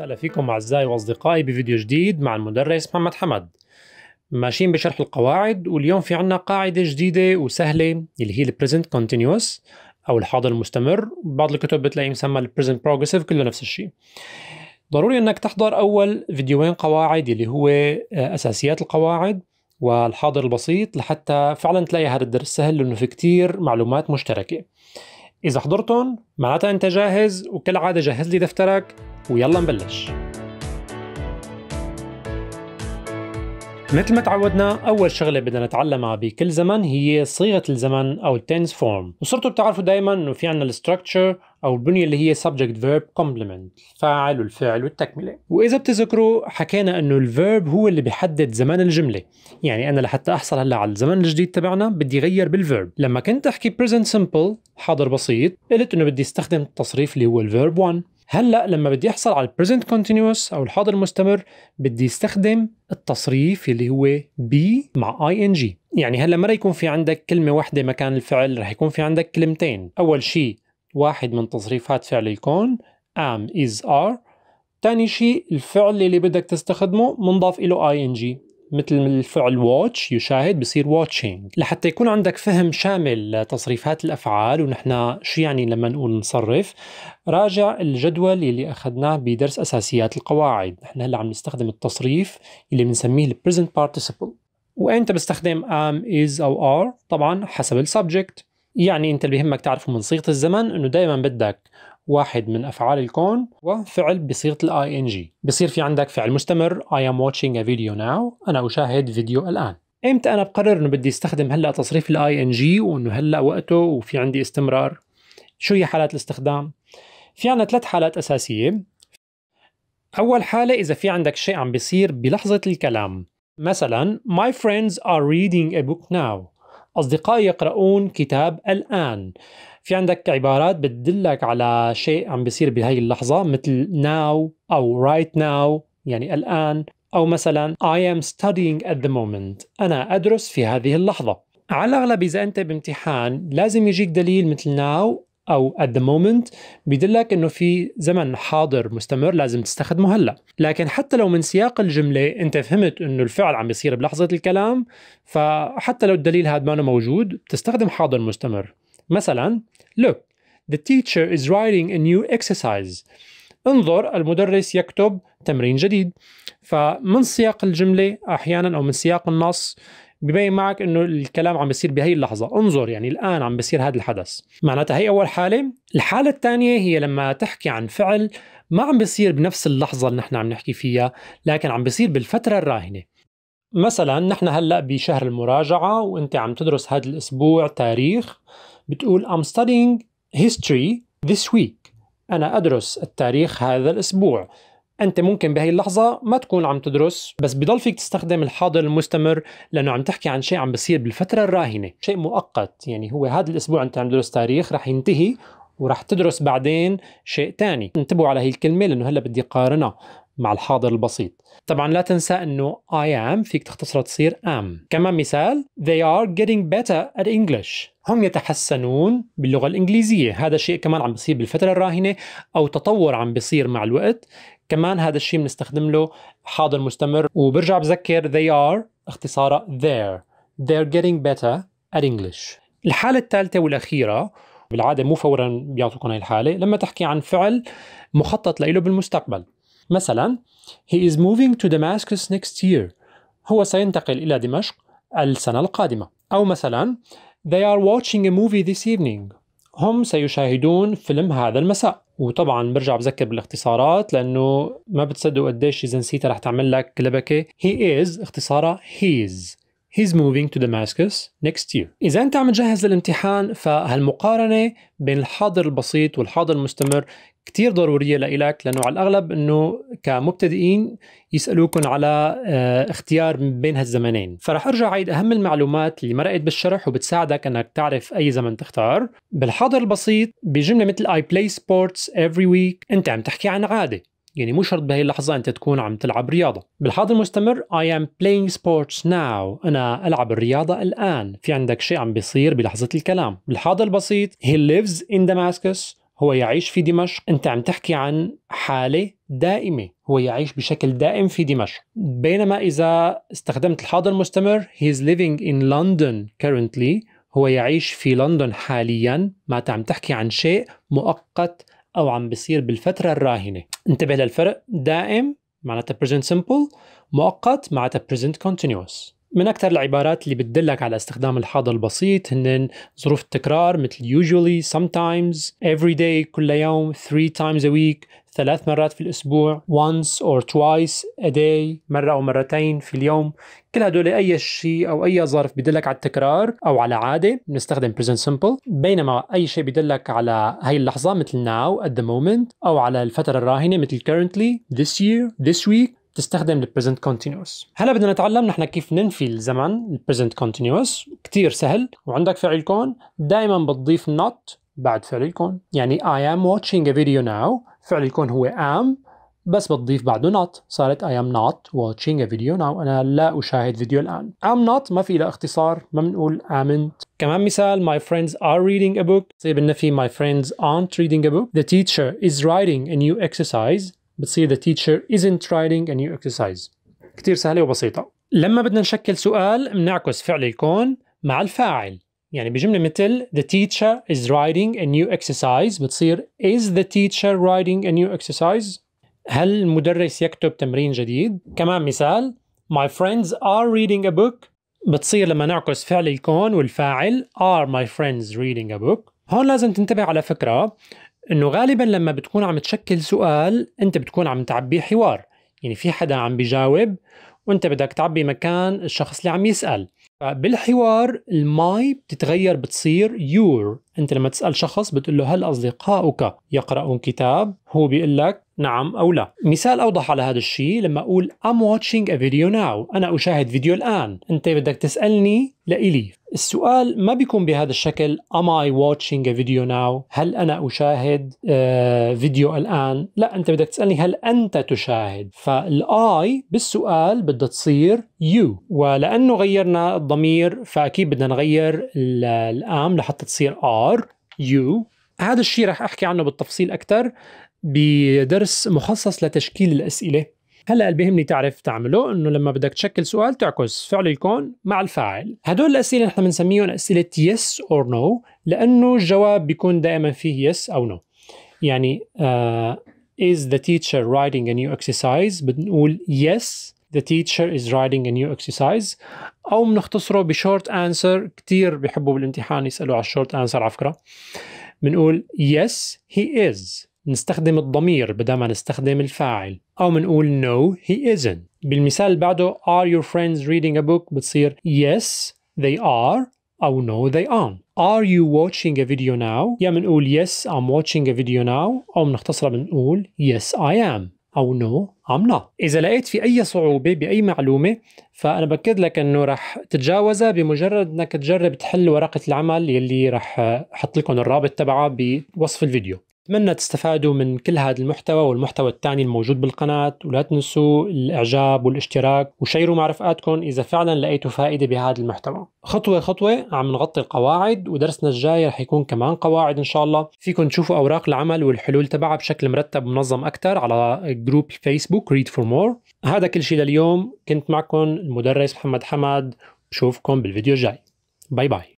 وسهلا فيكم أعزائي وأصدقائي بفيديو جديد مع المدرس محمد حمد ماشيين بشرح القواعد واليوم في عنا قاعدة جديدة وسهلة اللي هي البريزنت كونتينيوس أو الحاضر المستمر بعض الكتب بتلاقيه مسمى البريزنت بروجريسيف كله نفس الشيء ضروري أنك تحضر أول فيديوين قواعد اللي هو آه، أساسيات القواعد والحاضر البسيط لحتى فعلا تلاقي هذا الدرس سهل لأنه في كتير معلومات مشتركة إذا حضرتهم معناتها أنت جاهز وكالعادة جهز لي دفترك ويلا نبلش مثل ما تعودنا اول شغله بدنا نتعلمها بكل زمن هي صيغه الزمن او التنس فورم وصرتوا بتعرفوا دائما انه في عندنا الستركتشر او البنيه اللي هي subject verb complement الفاعل والفعل والتكمله واذا بتذكروا حكينا انه الفيرب هو اللي بيحدد زمن الجمله يعني انا لحتى احصل هلا على الزمن الجديد تبعنا بدي غير بالفيرب لما كنت احكي present simple حاضر بسيط قلت انه بدي استخدم التصريف اللي هو الفيرب 1 هلا لما بدي احصل على البريزنت كونتينوس او الحاضر المستمر بدي استخدم التصريف اللي هو بي مع اي ان جي يعني هلا ما يكون في عندك كلمه واحده مكان الفعل رح يكون في عندك كلمتين اول شيء واحد من تصريفات فعل الكون am is are ثاني شيء الفعل اللي بدك تستخدمه منضاف له اي ان جي مثل الفعل واتش يشاهد بصير watching لحتى يكون عندك فهم شامل لتصريفات الافعال ونحن شو يعني لما نقول نصرف راجع الجدول اللي اخذناه بدرس اساسيات القواعد نحن هلا عم نستخدم التصريف اللي بنسميه البريزنت بارتيسيبل وانت بستخدم ام از او ار طبعا حسب السبجكت يعني انت اللي بهمك تعرفه من صيغه الزمن انه دائما بدك واحد من افعال الكون وفعل بصيغه الاي ان جي بصير في عندك فعل مستمر I am watching a video now انا اشاهد فيديو الان امتى انا بقرر انه بدي استخدم هلا تصريف الاي ان جي وانه هلا وقته وفي عندي استمرار شو هي حالات الاستخدام في عندنا ثلاث حالات اساسيه اول حاله اذا في عندك شيء عم بيصير بلحظه الكلام مثلا my friends are reading a book now أصدقائي يقرؤون كتاب الآن في عندك عبارات بتدلك على شيء عم بيصير بهاي اللحظة مثل now أو right now يعني الآن أو مثلا I am studying at the moment أنا أدرس في هذه اللحظة على الأغلب إذا أنت بامتحان لازم يجيك دليل مثل now او at the moment بيدلك انه في زمن حاضر مستمر لازم تستخدمه هلا لكن حتى لو من سياق الجمله انت فهمت انه الفعل عم بيصير بلحظه الكلام فحتى لو الدليل هذا ما موجود بتستخدم حاضر مستمر مثلا look the teacher is writing a new exercise انظر المدرس يكتب تمرين جديد فمن سياق الجملة أحيانا أو من سياق النص ببين معك انه الكلام عم بيصير بهي اللحظه انظر يعني الان عم بيصير هذا الحدث معناتها هي اول حاله الحاله الثانيه هي لما تحكي عن فعل ما عم بيصير بنفس اللحظه اللي نحن عم نحكي فيها لكن عم بيصير بالفتره الراهنه مثلا نحن هلا بشهر المراجعه وانت عم تدرس هذا الاسبوع تاريخ بتقول I'm studying history this week انا ادرس التاريخ هذا الاسبوع انت ممكن بهي اللحظه ما تكون عم تدرس بس بضل فيك تستخدم الحاضر المستمر لانه عم تحكي عن شيء عم بصير بالفتره الراهنه شيء مؤقت يعني هو هذا الاسبوع انت عم تدرس تاريخ رح ينتهي ورح تدرس بعدين شيء تاني انتبهوا على هي الكلمة لأنه هلأ بدي قارنها مع الحاضر البسيط طبعا لا تنسى انه I am فيك تختصرها تصير am كمان مثال they are getting better at English هم يتحسنون باللغة الإنجليزية هذا الشيء كمان عم بيصير بالفترة الراهنة أو تطور عم بيصير مع الوقت كمان هذا الشيء بنستخدم له حاضر مستمر وبرجع بذكر they are اختصارها there they're getting better at English الحالة الثالثة والأخيرة بالعادة مو فورا بيعطوكم هاي الحالة لما تحكي عن فعل مخطط له بالمستقبل مثلا He is moving to Damascus next year هو سينتقل إلى دمشق السنة القادمة أو مثلا They are watching a movie this evening هم سيشاهدون فيلم هذا المساء وطبعا برجع بذكر بالاختصارات لانه ما بتصدقوا قديش اذا نسيتها رح تعمل لك لبكه هي از اختصارها هيز he's moving to Damascus next year إذا أنت عم تجهز للامتحان فهالمقارنة بين الحاضر البسيط والحاضر المستمر كتير ضرورية لإلك لأنه على الأغلب أنه كمبتدئين يسألوكم على آه، اختيار بين هالزمنين فرح أرجع عيد أهم المعلومات اللي مرقت بالشرح وبتساعدك أنك تعرف أي زمن تختار بالحاضر البسيط بجملة مثل I play sports every week أنت عم تحكي عن عادة يعني مو شرط بهي اللحظة أنت تكون عم تلعب رياضة بالحاضر المستمر I am playing sports now أنا ألعب الرياضة الآن في عندك شيء عم بيصير بلحظة الكلام بالحاضر البسيط He lives in Damascus هو يعيش في دمشق أنت عم تحكي عن حالة دائمة هو يعيش بشكل دائم في دمشق بينما إذا استخدمت الحاضر المستمر He is living in London currently هو يعيش في لندن حاليا ما عم تحكي عن شيء مؤقت او عم بيصير بالفتره الراهنه انتبه للفرق دائم معناتها present simple مؤقت معناتها present continuous من أكثر العبارات اللي بتدلك على استخدام الحاضر البسيط هن ظروف التكرار مثل usually, sometimes, every day, كل يوم, three times a week, ثلاث مرات في الأسبوع once or twice a day مرة أو مرتين في اليوم كل هدول أي شيء أو أي ظرف بدلك على التكرار أو على عادة بنستخدم present simple بينما أي شيء بدلك على هاي اللحظة مثل now at the moment أو على الفترة الراهنة مثل currently this year this week تستخدم present continuous هلا بدنا نتعلم نحن كيف ننفي الزمن present continuous كثير سهل وعندك فعل دائما بتضيف not بعد فعل الكون يعني I am watching a video now فعل الكون هو am بس بتضيف بعده not صارت I am not watching a video now أنا لا أشاهد فيديو الآن am not ما في لا اختصار ما بنقول amn't كمان مثال my friends are reading a book بتصير بالنفي my friends aren't reading a book the teacher is writing a new exercise بتصير the teacher isn't writing a new exercise كتير سهلة وبسيطة لما بدنا نشكل سؤال بنعكس فعل الكون مع الفاعل يعني بجملة مثل the teacher is writing a new exercise بتصير is the teacher writing a new exercise هل المدرس يكتب تمرين جديد؟ كمان مثال my friends are reading a book بتصير لما نعكس فعل الكون والفاعل are my friends reading a book هون لازم تنتبه على فكرة انه غالبا لما بتكون عم تشكل سؤال انت بتكون عم تعبي حوار يعني في حدا عم بيجاوب وانت بدك تعبي مكان الشخص اللي عم يسأل بالحوار الماي بتتغير بتصير يور انت لما تسال شخص بتقول له هل اصدقاؤك يقرؤون كتاب هو بيقول لك نعم او لا مثال اوضح على هذا الشيء لما اقول I'm watching a video now انا اشاهد فيديو الان انت بدك تسالني لإلي السؤال ما بيكون بهذا الشكل am I watching a video now هل انا اشاهد آه، فيديو الان لا انت بدك تسالني هل انت تشاهد فالاي بالسؤال بدها تصير you ولانه غيرنا الضمير فاكيد بدنا نغير الام لحتى تصير اي ار يو هذا الشيء رح احكي عنه بالتفصيل اكثر بدرس مخصص لتشكيل الاسئله هلا اللي بيهمني تعرف تعمله انه لما بدك تشكل سؤال تعكس فعل الكون مع الفاعل هدول الاسئله نحن بنسميهم اسئله يس اور نو لانه الجواب بيكون دائما فيه يس او نو يعني uh, is the teacher writing a new exercise بنقول yes the teacher is writing a new exercise او بنختصره بشورت أنسر كثير بحبوا بالامتحان يسالوا على الشورت أنسر على فكره بنقول yes he is نستخدم الضمير بدل ما نستخدم الفاعل او بنقول no he isn't بالمثال اللي بعده are your friends reading a book بتصير yes they are أو no they aren't are you watching a video now يا بنقول yes I'm watching a video now أو بنختصرها بنقول yes I am او نو ام اذا لقيت في اي صعوبه باي معلومه فانا باكد لك انه رح تتجاوزها بمجرد انك تجرب تحل ورقه العمل يلي رح احط لكم الرابط تبعها بوصف الفيديو اتمنى تستفادوا من كل هذا المحتوى والمحتوى الثاني الموجود بالقناة ولا تنسوا الاعجاب والاشتراك وشيروا مع رفقاتكم اذا فعلا لقيتوا فائدة بهذا المحتوى خطوة خطوة عم نغطي القواعد ودرسنا الجاي رح يكون كمان قواعد ان شاء الله فيكم تشوفوا اوراق العمل والحلول تبعها بشكل مرتب ومنظم اكثر على جروب فيسبوك Read for More هذا كل شيء لليوم كنت معكم المدرس محمد حمد بشوفكم بالفيديو الجاي باي باي